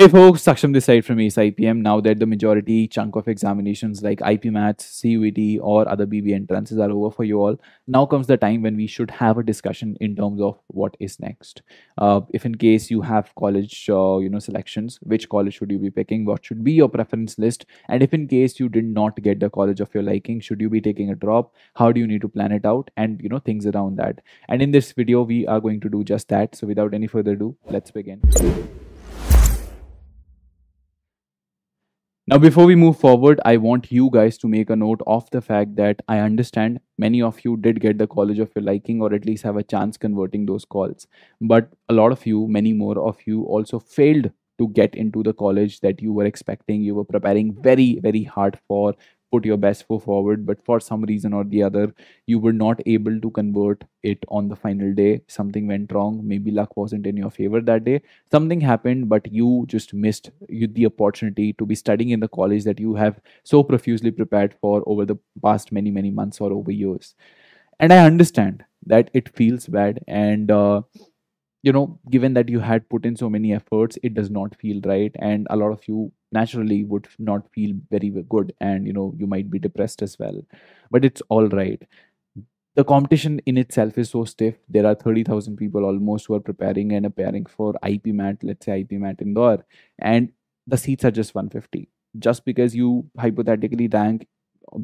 Hey folks, Saksham this side from ACE IPM. Now that the majority chunk of examinations like IP Maths, CUET or other BB entrances are over for you all, now comes the time when we should have a discussion in terms of what is next. Uh, if in case you have college, uh, you know, selections, which college should you be picking? What should be your preference list? And if in case you did not get the college of your liking, should you be taking a drop? How do you need to plan it out? And, you know, things around that. And in this video, we are going to do just that. So without any further ado, let's begin. Now, before we move forward, I want you guys to make a note of the fact that I understand many of you did get the college of your liking or at least have a chance converting those calls. But a lot of you, many more of you, also failed to get into the college that you were expecting, you were preparing very, very hard for, put your best foot forward but for some reason or the other you were not able to convert it on the final day something went wrong maybe luck wasn't in your favor that day something happened but you just missed you, the opportunity to be studying in the college that you have so profusely prepared for over the past many many months or over years and i understand that it feels bad and uh, you know given that you had put in so many efforts it does not feel right and a lot of you naturally would not feel very good and you know you might be depressed as well but it's all right the competition in itself is so stiff there are 30000 people almost who are preparing and appearing for ipmat let's say ipmat indoor, and the seats are just 150 just because you hypothetically rank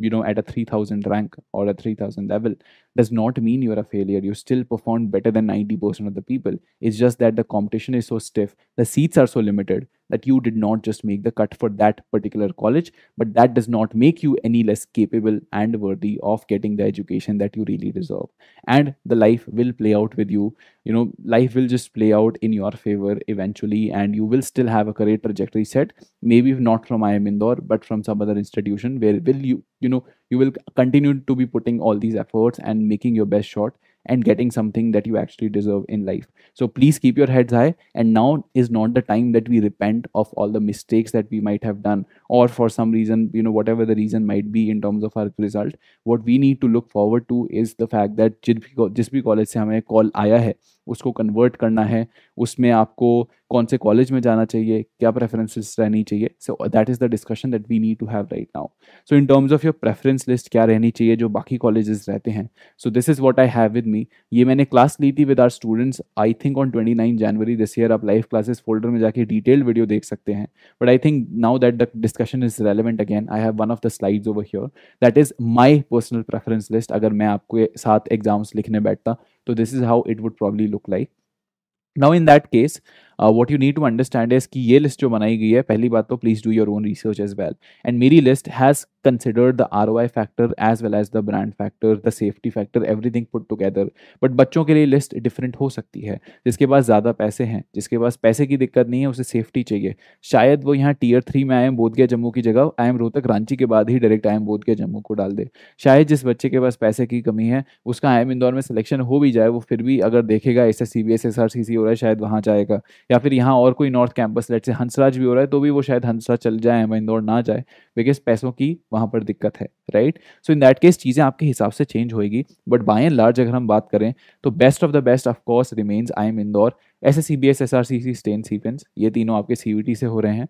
you know at a 3000 rank or a 3000 level does not mean you're a failure you still perform better than 90% of the people it's just that the competition is so stiff the seats are so limited that you did not just make the cut for that particular college, but that does not make you any less capable and worthy of getting the education that you really deserve. And the life will play out with you. You know, life will just play out in your favor eventually, and you will still have a career trajectory set. Maybe not from IIM Indore, but from some other institution where will you, you know, you will continue to be putting all these efforts and making your best shot and getting something that you actually deserve in life. So please keep your heads high. And now is not the time that we repent of all the mistakes that we might have done, or for some reason, you know, whatever the reason might be in terms of our result. What we need to look forward to is the fact that जिस College. जिस भी college से हमें आया है उसको convert करना है उसमें आपको कौन से कॉलेज में जाना चाहिए क्या प्रेफरेंसेस रहनी चाहिए so that is the discussion that we need to have right now so in terms of your preference list क्या रहनी चाहिए जो बाकी कॉलेजेस रहते हैं so this is what I have with me ये मैंने क्लास ली थी with our students I think on twenty nine January this year आप लाइव क्लासेस फोल्डर में जाकर डिटेल्ड वीडियो देख सकते हैं but I think now that the discussion is relevant again I have one of the slides over here that is my personal preference list अगर मैं आपके साथ एग्जाम्स लिखने बैठता So this is how it would probably look like. Now in that case, what you need to understand is कि ये list जो बनाई गई है पहली बात तो please do your own research as well and मेरी list has the R O I factor as well as the brand factor the safety factor everything put together but बच्चों के लिए लिस्ट डिफरेंट हो सकती है जिसके पास ज़्यादा पैसे हैं जिसके पास पैसे की दिक्कत नहीं है उसे सेफ्टी चाहिए शायद वो यहाँ टीयर थ्री में आई एम बोध गया जम्मू की जगह आई एम रोहतक रांची के बाद ही डायरेक्ट आई एम बोध गया जम्मू को डाल दे शायद जिस बच्चे के पास पैसे की कमी है उसका आई एम इंदौर में सिलेक्शन हो भी जाए वो फिर भी अगर देखेगा ऐसे C B S S R C C हो रहा है शायद वहाँ जाएगा या फिर यहाँ और कोई नॉर्थ कैंपस लेट से हंसराज भी हो रहा है तो भी वो शायद हंसराज चल जाए हमें इंदौर ना जाए बिकॉज पैसों की वहाँ पर दिक्कत है right so in that case चीज़ें आपके हिसाब से चेंज होएगी बट बाय एंड लार्ज अगर हम बात करें तो best of the best of course remains I M Indore S S C B S S R C C St Stephen's ये तीनों आपके सी टी से हो रहे हैं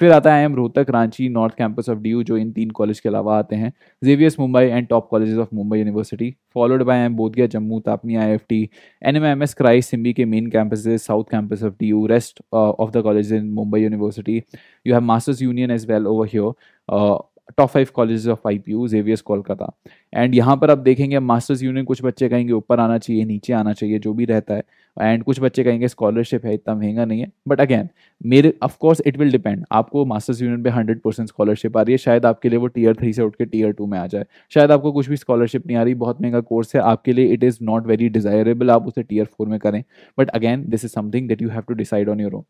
फिर आता है M Rohtak Ranchi north campus of D U जो इन तीन कॉलेज के अलावा आते हैं जेवियस Mumbai and top college of Mumbai university followed by M Bodhgaya Jammu TAPMI I F T N M M S Christ Symbi के main campus south campus of D U rest of the college in Mumbai university you have masters union as well over here top five college of I P U Xavier's Kolkata and यहाँ पर आप देखेंगे masters union कुछ बच्चे कहेंगे ऊपर आना चाहिए नीचे आना चाहिए जो भी रहता है एंड कुछ बच्चे कहेंगे स्कॉलरशिप है इतना महंगा नहीं है बट अगैन मेरे ऑफकोर्स इट विल डिपेंड आपको मास्टर्स यूनियन पे हंड्रेड परसेंट स्कॉलरशिप आ रही है शायद आपके लिए वो टीयर थ्री से उठ के टीयर टू में आ जाए शायद आपको कुछ भी स्कॉलरशिप नहीं आ रही बहुत महंगा कोर्स है आपके लिए it is not very desirable आप उसे टीयर फोर में करें but again this is something that you have to decide on your own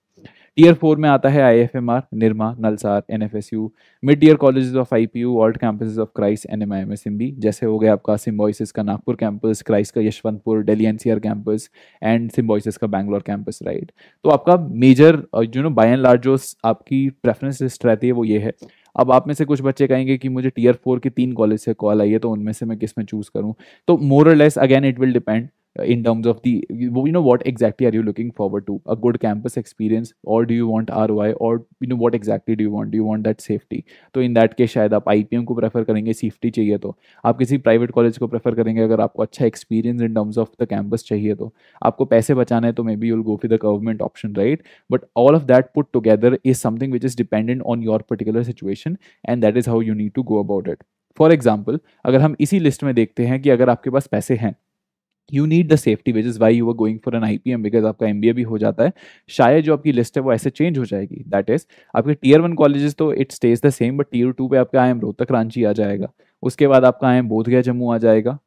tier four में आता है I F M R Nirma NALSAR N F S U mid year college of I P U old campus of Christ N M I M S M B जैसे हो गया आपका Symbiosis का Nagpur campus Christ का Yeshwantpur Delhi N C R campus and Symbiosis का Bangalore campus right तो आपका major you know by and large जो आपकी प्रेफरेंस लिस्ट रहती है वो ये है अब आप में से कुछ बच्चे कहेंगे कि मुझे टीयर फोर के तीन कॉलेज से कॉल आई है तो उनमें से मैं किस में चूज़ करूँ तो more less again it will depend in terms of the you know what exactly are you looking forward to a good campus experience or do you want ROI or you know what exactly do you want do you want that safety तो in that case शायद आप IPM को prefer करेंगे safety चाहिए तो आप किसी private college को prefer करेंगे अगर आपको अच्छा experience in terms of the campus चाहिए तो आपको पैसे बचाना है तो maybe you'll go for the government option right but all of that put together is something which is dependent on your particular situation and that is how you need to go about it it for example अगर हम इसी list में देखते हैं कि अगर आपके पास पैसे हैं you need the safety which is why you are going for N I P M because आपका एम बी ए भी हो जाता है शायद जो आपकी लिस्ट है वो ऐसे चेंज हो जाएगी दैट इज़ आपके टीयर वन कॉलेज तो it stays the same but tier two पे आपका आई एम रोहतक रांची आ जाएगा उसके बाद आपका आई एम बोध गया जम्मू आ जाएगा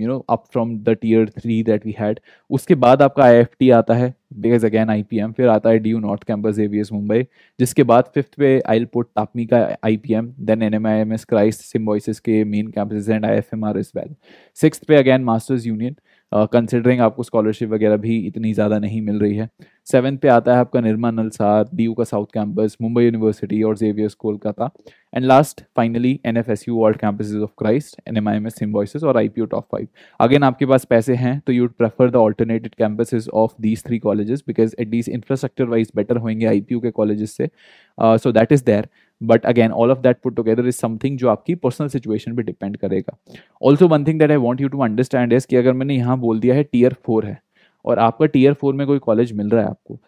you know up from the tier three that we had उसके बाद आपका आई एफ टी आता है because again I P M फिर आता है डी यू नॉर्थ कैंपस एवीएस मुंबई जिसके बाद फिफ्थ पे आई पोर्ट तापमी का I P M then N M I M S Christ Symbiosis के main campus and I F M R is well six पे again masters union considering uh, आपको स्कॉलरशिप वगैरह भी इतनी ज़्यादा नहीं मिल रही है सेवन्थ पे आता है आपका निर्मा नलसार डी का साउथ कैंपस मुंबई यूनिवर्सिटी और Xavier's Kolkata and last finally N F S U world campus of Christ N M I M S Symbiosis और I P O top five again आपके पास पैसे हैं तो you'd prefer the alternated campus of these three colleges because at least infrastructure wise better होंगे I P U के colleges से so that is there but again all of that put together is something जो आपकी personal situation पे depend करेगा also one thing that I want you to understand is कि अगर मैंने यहाँ बोल दिया है टीयर फोर है और आपका टीयर फोर में कोई कॉलेज मिल रहा है आपको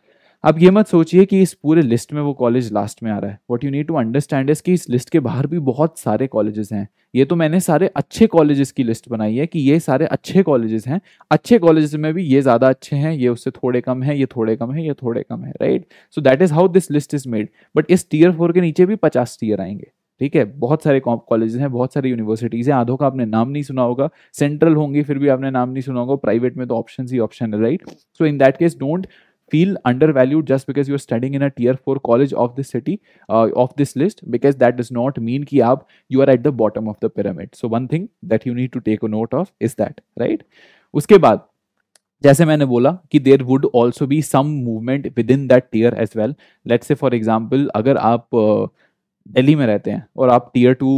अब ये मत सोचिए कि इस पूरे लिस्ट में वो कॉलेज लास्ट में आ रहा है what you need to understand कि इस लिस्ट के बाहर भी बहुत सारे कॉलेजेस हैं ये तो मैंने सारे अच्छे कॉलेजेस की लिस्ट बनाई है कि ये सारे अच्छे कॉलेजेस हैं अच्छे कॉलेजेस में भी ये ज़्यादा अच्छे हैं ये उससे थोड़े कम है ये थोड़े कम है ये थोड़े कम है right so that is how this list is made but इस टीयर फोर के नीचे भी पचास टीयर आएंगे ठीक है बहुत सारे कॉलेजेस हैं बहुत सारी यूनिवर्सिटीज़ हैं आधों का आपने नाम नहीं सुना होगा सेंट्रल होंगी फिर भी आपने नाम नहीं सुना होगा प्राइवेट में तो ऑप्शन ही ऑप्शन है right so in that case don't feel undervalued just because you are studying in a tier 4 college of this city uh, of this list because that does not mean ki aap, you are at the bottom of the pyramid so one thing that you need to take a note of is that right uske baad जैसे मैंने बोला कि there would also be some movement within that tier as well let's say for example अगर आप दिल्ली में रहते हैं और आप टीयर टू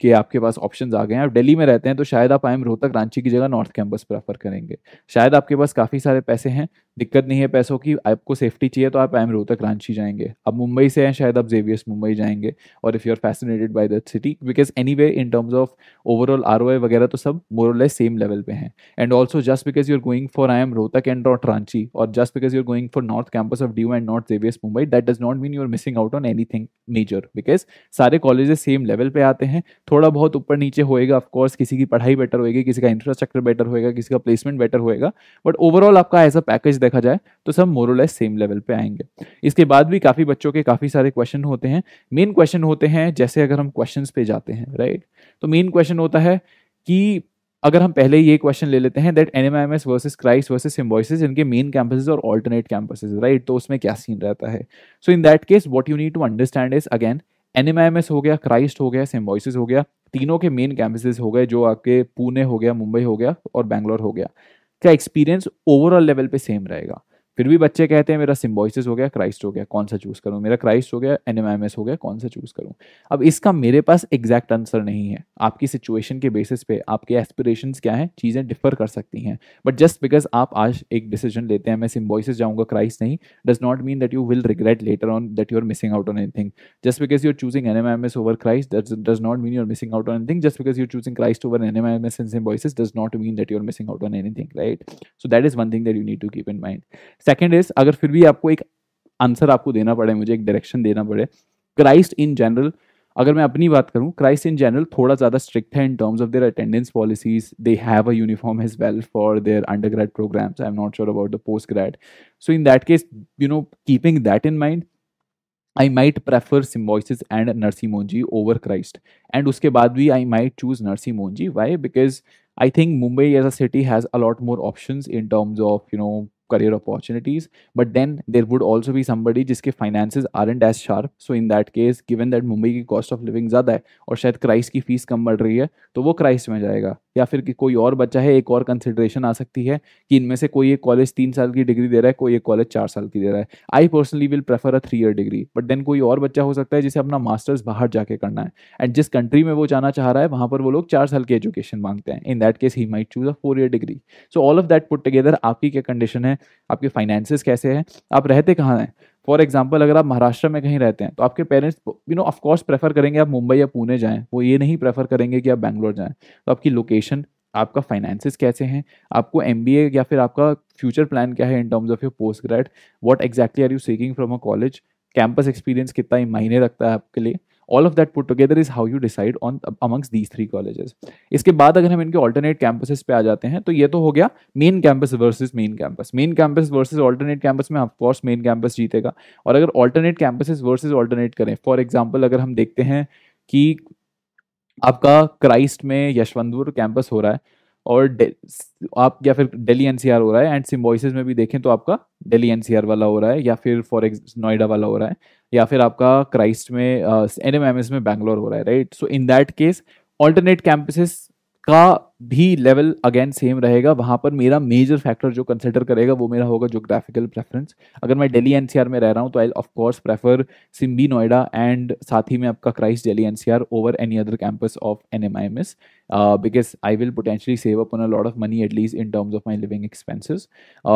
कि आपके पास ऑप्शन आ गए हैं आप दिल्ली में रहते हैं तो शायद आप आई एम रोहतक रांची की जगह नॉर्थ कैंपस प्रेफर करेंगे शायद आपके पास काफ़ी सारे पैसे हैं दिक्कत नहीं है पैसों की आपको सेफ्टी चाहिए तो आप आई एम रोहतक रांची जाएंगे अब मुंबई से हैं शायद आप जेवियस मुंबई जाएंगे और if you are fascinated by that city because anyway in terms of overall are वगैरह तो सब मोरल सेम लेवल पे हैं and also just because you are going for I M Rohtak and not Ranchi और just because you are going for north campus of D and not जेवियस Mumbai that does not mean you are missing out on any major because सारे colleges same level पे आते हैं थोड़ा बहुत ऊपर नीचे होएगा ऑफकोर्स किसी की पढ़ाई बेटर होएगी किसी का इंफ्रास्ट्रक्चर बेटर होएगा किसी का प्लेसमेंट बेटर होएगा बट ओवरऑल आपका एज अ पैकेज देखा जाए तो सब मोरलेस सेम लेवल पे आएंगे इसके बाद भी काफ़ी बच्चों के काफ़ी सारे क्वेश्चन होते हैं मेन क्वेश्चन होते हैं जैसे अगर हम क्वेश्चन पे जाते हैं राइट तो मेन क्वेश्चन होता है कि अगर हम पहले ये क्वेश्चन ले लेते हैं that N M M S versus Christ versus Symbiosis इनके मेन कैंपसेज और ऑल्टरनेट कैंपसेज राइट तो उसमें क्या सीन रहता है so in that case what you need to understand is again NMIMS हो गया क्राइस्ट हो गया सिम्बॉइसिस हो गया तीनों के मेन कैंपसेस हो गए जो आपके पुणे हो गया मुंबई हो गया और बैंगलोर हो गया क्या एक्सपीरियंस ओवरऑल लेवल पे सेम रहेगा फिर भी बच्चे कहते हैं मेरा सिम्बॉइसिस हो गया क्राइस्ट हो गया कौन सा चूज करूँ मेरा क्राइस्ट हो गया एनएमएमएस हो गया कौन सा चूज करूँ अब इसका मेरे पास एग्जैक्ट आंसर नहीं है आपकी सिचुएशन के बेसिस पे आपके एस्पिरेशन क्या हैं चीज़ें डिफर कर सकती हैं बट जस्ट बिकॉज आप आज एक डिसीजन लेते हैं मैं सिम्बॉइसिस जाऊँगा क्राइस्ट नहीं does not mean that you will regret later on that you are missing out on anything just because you are choosing N over Christ does not mean you're missing out on anything just because you choosing Christ over S and Symbiosis does not mean that you are missing out on anything right so that is one thing that you need to keep in mind second is अगर फिर भी आपको एक answer आपको देना पड़े मुझे एक डायरेक्शन देना पड़े क्राइस्ट इन जनरल अगर मैं अपनी बात करूं क्राइस्ट इन जनरल थोड़ा ज़्यादा स्ट्रिक्ट है in terms of their attendance policies they have a uniform as well for their under grade programs I am not sure about the post grade so in that case you know keeping that in mind I might prefer Symbiosis and Narsee Monjee over Christ and उसके बाद भी आई might choose Narsee Monjee why because I think Mumbai as a city has a lot more option in terms of you know career opportunities but then there would also be somebody jiske finances aren't as sharp so in that case given that mumbai ki cost of living ज़्यादा है और शायद Christ की fees कम बढ़ रही है तो वो क्राइस्ट में जाएगा या फिर कि कोई और बच्चा है एक और कंसिडरेशन आ सकती है कि इनमें से कोई एक कॉलेज तीन साल की डिग्री दे रहा है कोई एक कॉलेज चार साल की दे रहा है I personally will prefer a three year degree but then कोई और बच्चा हो सकता है जिसे अपना मास्टर्स बाहर जाके करना है एंड जिस कंट्री में वो जाना चाह रहा है वहाँ पर वो लोग चार साल की एजुकेशन मांगते हैं in that case he might choose a four year degree so all of that put together आपकी क्या कंडीशन है हैं आपके फाइनेंसेस कैसे हैं आप रहते कहाँ हैं फॉर एग्जाम्पल अगर आप महाराष्ट्र में कहीं रहते हैं तो आपके parents you know of course prefer करेंगे आप मुंबई या पुणे जाएँ वो ये नहीं प्रेफर करेंगे कि आप बैंगलोर जाएँ तो आपकी लोकेशन आपका फाइनेंसिस कैसे हैं आपको एम या फिर आपका फ्यूचर प्लान क्या है in terms of your post grade what exactly are you seeking from a college campus experience कितना ही मायने रखता है आपके लिए all of that put together is how you decide on amongst these three colleges इसके बाद अगर हम इनके ऑल्टरनेट कैंपसेस पे आ जाते हैं तो ये तो हो गया main campus versus main campus main campus versus alternate campus में ऑफकोर्स मेन कैंपस जीतेगा और अगर ऑल्टरनेट कैंपसेस वर्सेज ऑल्टरनेट करें फॉर एग्जाम्पल अगर हम देखते हैं कि आपका क्राइस्ट में यशवंतपुर कैंपस हो रहा है और आप या फिर दिल्ली एनसीआर हो रहा है एंड सिम्बॉइसिस में भी देखें तो आपका दिल्ली एनसीआर वाला हो रहा है या फिर फॉर नोएडा वाला हो रहा है या फिर आपका क्राइस्ट में एन uh, में बैंगलोर हो रहा है right so in that case alternate campuses का भी लेवल अगेन सेम रहेगा वहाँ पर मेरा मेजर फैक्टर जो कंसिडर करेगा वो मेरा होगा जोग्राफिकल प्रेफरेंस अगर मैं दिल्ली एनसीआर में रह रहा हूँ तो I of course prefer Symbi Noida and साथ ही में आपका Christ Delhi NCR over any other campus of N M I M S because I will potentially save अपन a lot of money at least in terms of my living expenses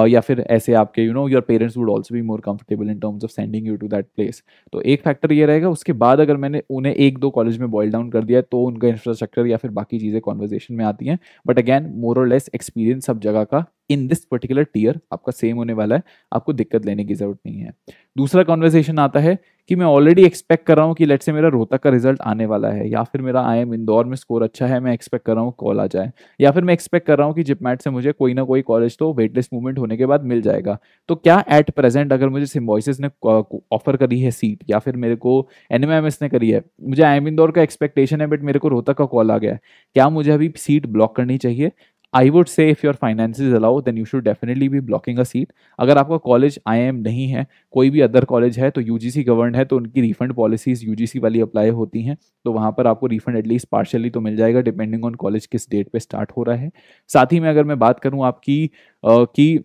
या फिर ऐसे आपके you know your parents would also भी more comfortable in terms of sending you to that place तो एक factor ये रहेगा उसके बाद अगर मैंने उन्हें एक दो कॉलेज में बॉयल डाउन कर दिया तो उनका इंफ्रास्ट्रक्चर या फिर बाकी चीज़ें कॉन्वर्जेशन में आती हैं बट अगेन मोर और लेस एक्सपीरियंस सब जगह का इन दिस पर्टिकुलर टीयर आपका सेम होने वाला है आपको दिक्कत लेने की जरूरत नहीं है दूसरा कॉन्वर्सेशन आता है कि मैं ऑलरेडी एक्सपेक्ट कर रहा हूँ कि लेट से मेरा रोहतक का रिजल्ट आने वाला है या फिर मेरा आई एम इंदौर में स्कोर अच्छा है मैं एक्सपेक्ट कर रहा हूँ कॉल आ जाए या फिर मैं एक्सपेक्ट कर रहा हूँ कि जिपमैट से मुझे कोई ना कोई कॉलेज तो वेटलेस मूवमेंट होने के बाद मिल जाएगा तो क्या एट प्रेजेंट अगर मुझे सिम्बॉइसिस ने ऑफर करी है सीट या फिर मेरे को एन ने करी है मुझे आई एम इंदौर का एक्सपेक्टेशन है बट मेरे को रोहतक का कॉल आ गया क्या मुझे अभी सीट ब्लॉक करनी चाहिए I would say if your finances allow then you should definitely be blocking a seat अगर आपका कॉलेज आई एम नहीं है कोई भी अदर कॉलेज है तो यू जी सी गवर्न है तो उनकी refund policies U G C वाली अप्लाई होती हैं तो वहाँ पर आपको रिफंड एटलीस्ट पार्शली तो मिल जाएगा डिपेंडिंग ऑन कॉलेज किस डेट पर स्टार्ट हो रहा है साथ ही में अगर मैं बात करूँ आपकी आ, की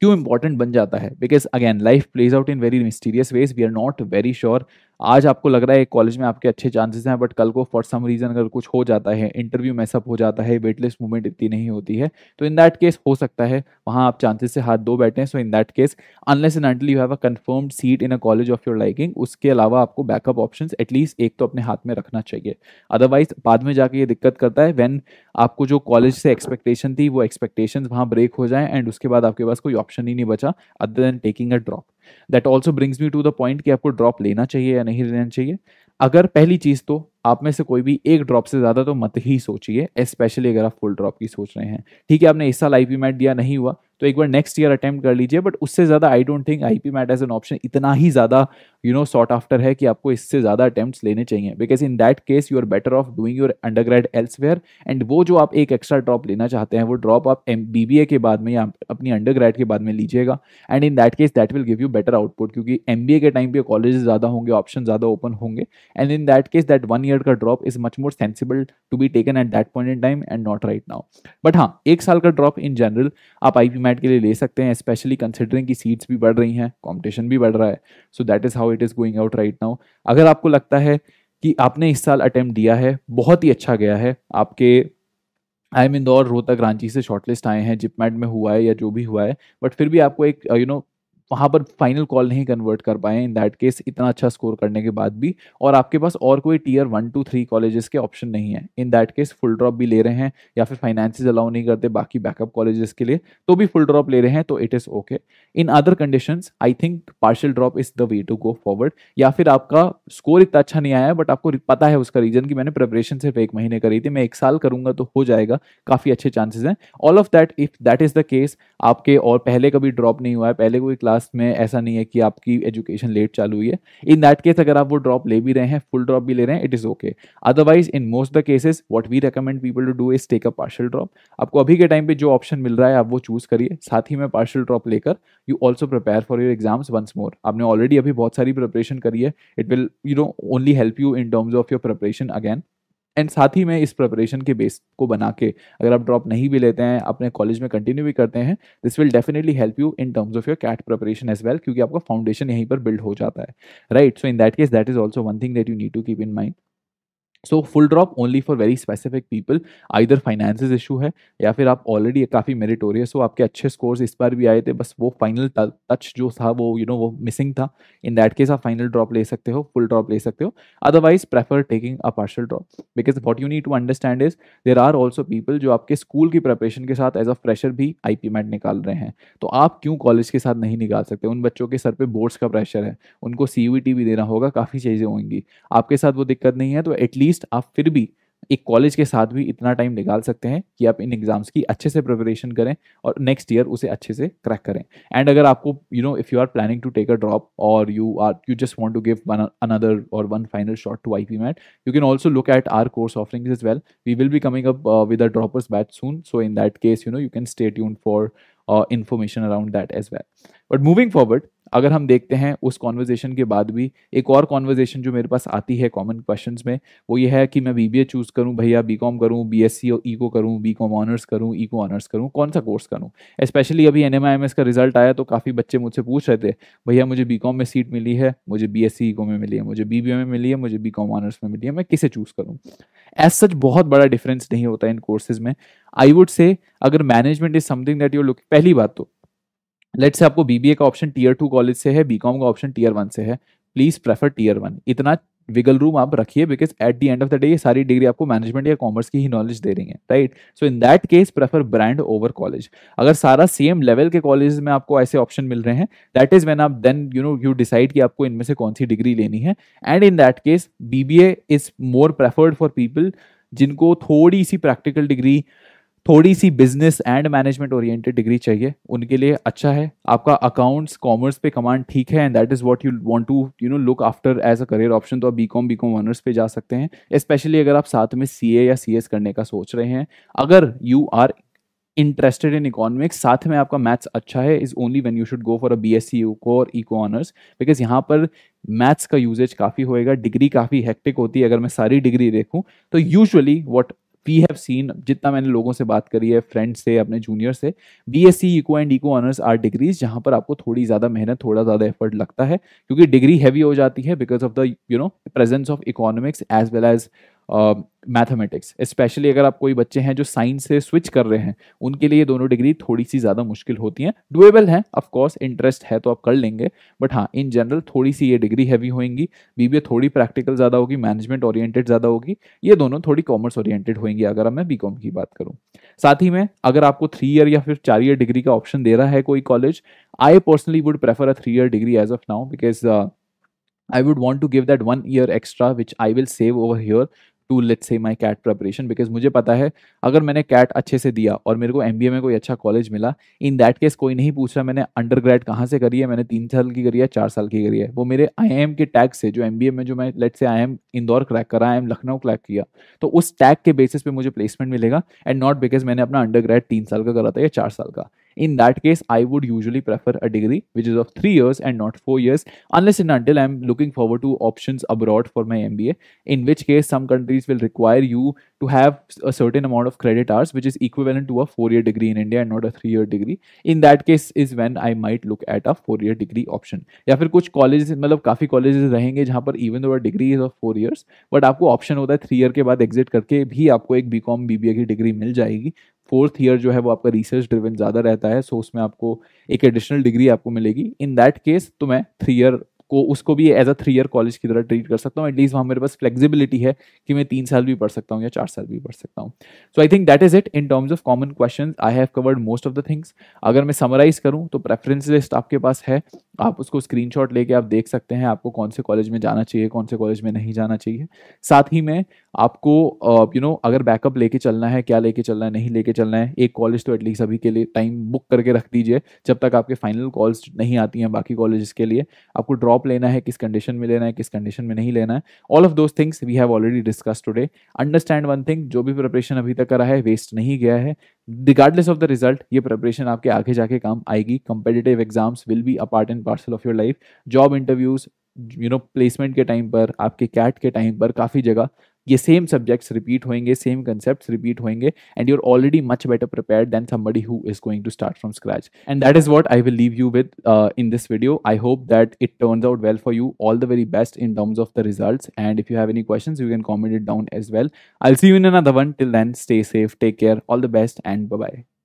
क्यों इंपॉर्टेंट बन जाता है because again life plays out in very mysterious ways we are not very sure आज आपको लग रहा है कॉलेज में आपके अच्छे चांसेस हैं बट कल को फॉर सम रीज़न अगर कुछ हो जाता है इंटरव्यू मैसअप हो जाता है वेट लिस्ट मूवमेंट इतनी नहीं होती है तो इन दैट केस हो सकता है वहाँ आप चांसेस से हाथ दो बैठे हैं so in that case unless and until you have a confirmed seat in a college of your liking उसके अलावा आपको बैकअप ऑप्शन एटलीस्ट एक तो अपने हाथ में रखना चाहिए अदरवाइज बाद में जाके ये दिक्कत करता है वैन आपको जो कॉलेज से एक्सपेक्टेशन थी वो एक्सपेक्टेशन वहाँ ब्रेक हो जाए एंड उसके बाद आपके पास कोई ऑप्शन ही नहीं बचा other than taking a drop that also brings me to the point कि आपको ड्रॉप लेना चाहिए या नहीं लेना चाहिए अगर पहली चीज़ तो आप में से कोई भी एक ड्रॉप से ज़्यादा तो मत ही सोचिए स्पेशली अगर आप फुल ड्रॉप की सोच रहे हैं ठीक है आपने इस साल आई मैट दिया नहीं हुआ तो एक बार नेक्स्ट ईयर अटैम्प्ट कर लीजिए बट उससे ज़्यादा I don't think I P MAT as an option इतना ही ज़्यादा यू नो सॉर्ट आफ्टर है कि आपको इससे ज़्यादा अटैम्प्ट लेने चाहिए because in that case you are better off doing your under grade elsewhere and वो जो आप एक एक्स्ट्रा ड्रॉप लेना चाहते हैं वो ड्रॉप आप एम के बाद में या अपनी अंडर के बाद में लीजिएगा and in that case that will give you better output क्योंकि एम बी ए के टाइम पे कॉलेज ज़्यादा होंगे ऑप्शन ज़्यादा ओपन होंगे and in that case that one year का drop is much more sensible to be taken at that point in time and not right now but हाँ एक साल का ड्रॉप इन जनरल आप आई पी मैट के लिए ले सकते हैं स्पेशली कंसिडरिंग की सीट्स भी बढ़ रही हैं कॉम्पिटिशन भी बढ़ रहा है so that is how it is going out right now अगर आपको लगता है कि आपने इस साल अटैम्प्ट दिया है बहुत ही अच्छा गया है आपके आई एम इंदौर रोहतक रांची से शॉर्टलिस्ट आए हैं जिपमैट में हुआ है या जो भी हुआ है बट फिर भी आपको एक यू नो वहाँ पर फाइनल कॉल नहीं कन्वर्ट कर पाए इन दैट केस इतना अच्छा स्कोर करने के बाद भी और आपके पास और कोई tier one two three colleges के ऑप्शन नहीं है in that case full drop भी ले रहे हैं या फिर फाइनेंसिस अलाउ नहीं करते बाकी बैकअप कॉलेजेस के लिए तो भी फुल ड्रॉप ले रहे हैं तो it is okay in other condition I think partial drop is the way to go forward या फिर आपका स्कोर इतना अच्छा नहीं आया बट आपको पता है उसका रीज़न कि मैंने प्रिपरेशन सिर्फ एक महीने करी थी मैं एक साल करूंगा तो हो जाएगा काफ़ी अच्छे चांसेस हैं all of that if that is the case आपके और पहले कभी ड्रॉप नहीं हुआ है पहले कोई क्लास पास्ट में ऐसा नहीं है कि आपकी एजुकेशन लेट चालू हुई है इन दैट केस अगर आप वो ड्रॉप ले भी रहे हैं फुल ड्रॉप भी ले रहे हैं it is okay otherwise in most the cases what we recommend people to do is take a partial drop आपको अभी के टाइम पे जो ऑप्शन मिल रहा है आप वो चूज़ करिए साथ ही में पार्शल ड्रॉप लेकर you also prepare for your exams once more आपने ऑलरेडी अभी बहुत सारी प्रिपरेशन करी है it will you know only help you in terms of your preparation again and साथ ही में इस प्रिपरेशन के बेस को बना के अगर आप ड्रॉप नहीं भी लेते हैं अपने कॉलेज में कंटिन्यू भी करते हैं this will definitely help you in terms of your CAT preparation as well क्योंकि आपका फाउंडेशन यहीं पर बिल्ड हो जाता है right so in that case that is also one thing that you need to keep in mind so full drop only for very specific people either finance issue है या फिर आप ऑलरेडी काफ़ी मेरिटोरियस हो आपके अच्छे स्कोर्स इस बार भी आए थे बस वो फाइनल टच जो था वो यू you नो know, वो मिसिंग था इन दैट केस आप फाइनल ड्रॉप ले सकते हो फुल ड्रॉप ले सकते हो otherwise prefer taking a partial drop because what you need to understand is there are also people जो आपके स्कूल की प्रेपरेशन के साथ एज अ फ्रेशर भी आई पी मैट निकाल रहे हैं तो आप क्यों कॉलेज के साथ नहीं निकाल सकते उन बच्चों के सर पर बोर्ड्स का प्रेशर है उनको सी यू टी भी देना होगा काफ़ी चीज़ें होंगी आपके साथ वो दिक्कत नहीं है तो एटलीस्ट एटलीस्ट आप फिर भी एक कॉलेज के साथ भी इतना टाइम निकाल सकते हैं कि आप इन एग्जाम्स की अच्छे से प्रिपरेशन करें और नेक्स्ट ईयर उसे अच्छे से क्रैक करें एंड अगर आपको you know if you are planning to take a drop or you are you just want to give another or one final shot to I P MAT you can also look at our course offering as well we will be coming up with a droppers batch soon so in that case you know you can stay tune for information around that as well but moving forward अगर हम देखते हैं उस conversation के बाद भी एक और कॉन्वर्जेसन जो मेरे पास आती है कॉमन क्वेश्चन में वो ये है कि मैं बी बी ए चूज़ करूँ भैया बी कॉम करूँ बी एस सी ई को करूँ बी कॉम ऑनर्स करूँ ई को ऑनर्स करूँ कौन सा कोर्स करूँ स्पेशली अभी N M I M S का रिजल्ट आया तो काफ़ी बच्चे मुझसे पूछ रहे थे भैया मुझे बी कॉम में सीट मिली है मुझे बी एस सी ई को में मिली है मुझे बी बी ए में मिली है मुझे बी कॉम ऑनर्स में मिली है मैं किसे चूज़ करूँ एज सच बहुत बड़ा डिफरेंस नहीं होता इन कोर्सेज में आई वुड से अगर management is something that you're look पहली बात तो लेट से आपको बीबीए का ऑप्शन टीयर टू कॉलेज से है बीकॉम का ऑप्शन टीयर वन से है प्लीज प्रेफर टीयर वन इतना विगल रूम आप रखिए because at the end of the day ये सारी डिग्री आपको मैनेजमेंट या कॉमर्स की ही नॉलेज दे रही है right so in that case prefer brand over college अगर सारा सेम लेवल के कॉलेज में आपको ऐसे ऑप्शन मिल रहे हैं दैट इज वेन आप then you know you decide कि आपको इनमें से कौन सी डिग्री लेनी है and in that case BBA is more preferred for people जिनको थोड़ी सी प्रैक्टिकल डिग्री थोड़ी सी business and management oriented degree चाहिए उनके लिए अच्छा है आपका अकाउंट्स कॉमर्स पे कमांड ठीक है and that is what you want to you know look after as a career option तो आप B com B com honours पे जा सकते हैं स्पेशली अगर आप साथ में सी या सी करने का सोच रहे हैं अगर you are interested in economics साथ में आपका मैथ्स अच्छा है is only when you should go for a B S C को और इको ऑनर्स बिकॉज यहाँ पर मैथ्स का यूजेज काफ़ी होएगा डिग्री काफ़ी हेक्टिक होती है अगर मैं सारी डिग्री देखूँ तो usually what we have seen जितना मैंने लोगों से बात करी है फ्रेंड से अपने जूनियर से B S C eco and eco honours are degrees जहाँ पर आपको थोड़ी ज़्यादा मेहनत थोड़ा ज़्यादा एफर्ट लगता है क्योंकि डिग्री हैवी हो जाती है because of the you know presence of economics as well as mathematics uh, specially अगर आप कोई बच्चे हैं जो साइंस से स्विच कर रहे हैं उनके लिए दोनों डिग्री थोड़ी सी ज़्यादा मुश्किल होती हैं डुएबल हैं ऑफकोर्स इंटरेस्ट है तो आप कर लेंगे बट हाँ इन जनरल थोड़ी सी ये डिग्री हैवी होएंगी बीबीए थोड़ी प्रैक्टिकल ज़्यादा होगी मैनेजमेंट ओरिएंटेड ज़्यादा होगी ये दोनों थोड़ी कॉमर्स ओरिएंटेड होंगी अगर मैं बी की बात करूँ साथ ही में अगर आपको थ्री ईयर या फिर चार ईयर डिग्री का ऑप्शन दे रहा है कोई college I personally would prefer a three year degree as of now because I would want to give that one year extra, which I will save over here too late से my cat preparation because मुझे पता है अगर मैंने cat अच्छे से दिया और मेरे को एम में कोई अच्छा कॉलेज मिला इन दैट केस कोई नहीं पूछ रहा मैंने अंडर ग्रेड कहाँ से करी है मैंने तीन साल की करी है चार साल की करी है वो मेरे आई के टैग से जो एम में जो मैं लेट से आई एम इंदौर क्रैक करा आई एम लखनऊ क्रैक किया तो उस टैग के बेसिस पे मुझे प्लेसमेंट मिलेगा एंड नॉट बिकॉज मैंने अपना अंडर ग्रेड तीन साल का करा था या चार साल का in that case i would usually prefer a degree which is of 3 years and not 4 years unless and until i'm looking forward to options abroad for my mba in which case some countries will require you to have a certain amount of credit hours which is equivalent to a 4 year degree in india and not a 3 year degree in that case is when i might look at a 4 year degree option या फिर कुछ college मतलब काफ़ी colleges रहेंगे जहाँ पर even though degree is of four years but आपको option होता है थ्री ईयर के बाद एग्जिट करके भी आपको एक B com B B A की डिग्री मिल जाएगी फोर्थ ईयर जो है वो आपका रिसर्च ड्रिवन ज़्यादा रहता है सो so उसमें आपको एक एडिशनल डिग्री आपको मिलेगी इन दैट केस तो मैं थ्री ईयर को उसको भी as a three year college की तरह ट्रीट कर सकता हूँ एटलीस्ट वहाँ मेरे पास फ्लेक्सिबिलिटी है कि मैं तीन साल भी पढ़ सकता हूँ या चार साल भी पढ़ सकता हूँ so I think that is it in terms of common question I have covered most of the things अगर मैं समराइज करूँ तो प्रेफरेंस लिस्ट आपके पास है आप उसको स्क्रीन लेके आप देख सकते हैं आपको कौन से कॉलेज में जाना चाहिए कौन से कॉलेज में नहीं जाना चाहिए साथ ही मैं आपको यू नो अगर बैकअप लेके चलना है क्या लेके चलना है नहीं लेके चलना है एक कॉलेज तो एटलीस्ट अभी के लिए टाइम बुक करके रख दीजिए जब तक आपके फाइनल कॉल्स नहीं आती हैं बाकी कॉलेज के लिए आपको ड्रॉप लेना है किस कंडीशन में लेना है किस कंडीशन में नहीं लेना है all of those things we have already discuss today understand one thing जो भी प्रिपरेशन अभी तक करा है वेस्ट नहीं गया है रिगार्डलेस ऑफ द रिजल्ट ये प्रिपरेशन आपके आगे जाके काम आएगी competitive exams will be a part and parcel of your life job interviews you know placement के टाइम पर आपके कैट के टाइम पर काफ़ी जगह ये सेम सब्जेक्ट्स रिपीट होंगे सेम कंसेप्ट रिपीट होंगे and you are already much better prepare than somebody who is going to start from scratch and that is what I will leave you with in this video I hope that it turn out well for you all the very best in terms of the result and if you have any question you can comment it down as well I see you in another one till then stay safe take care all the best and bye